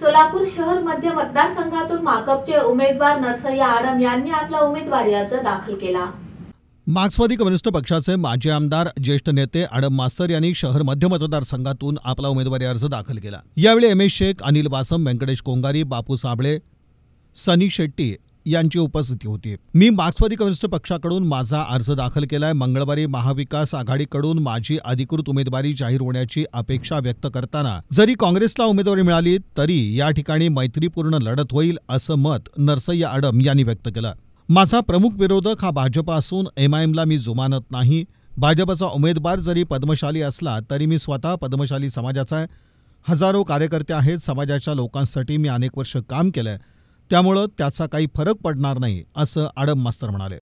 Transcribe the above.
सोलापूर शहर मध्य मतदारसंघातून माकपचे उमेदवार नरसय्या आडम यांनी आपला उमेदवारी अर्ज दाखल केला मार्क्सवादी कम्युनिस्ट पक्षाचे माजी आमदार ज्येष्ठ नेते आडम मास्तर यांनी शहर मध्य मतदारसंघातून आपला उमेदवारी अर्ज दाखल केला यावेळी एम एस शेख अनिल वासम व्यंकटेश कोंगारी बापू साबळे सनी शेट्टी यांची उपस्थिती होती मी मार्क्सवादी कम्युनिस्ट पक्षाकडून माझा अर्ज दाखल केलाय मंगळवारी महाविकास आघाडीकडून माझी अधिकृत उमेदवारी जाहीर होण्याची अपेक्षा व्यक्त करताना जरी काँग्रेसला उमेदवारी मिळाली तरी या ठिकाणी मैत्रीपूर्ण लढत होईल असं मत नरसय्या आडम यांनी व्यक्त केलं माझा प्रमुख विरोधक हा भाजपा असून एमआयएमला मी जुमानत नाही भाजपचा उमेदवार जरी पद्मशाली असला तरी मी स्वतः पद्मशाली समाजाचा आहे हजारो कार्यकर्ते आहेत समाजाच्या लोकांसाठी मी अनेक वर्ष काम केलं आहे त्यामुळं त्याचा काही फरक पडणार नाही असं आडम मास्तर म्हणाले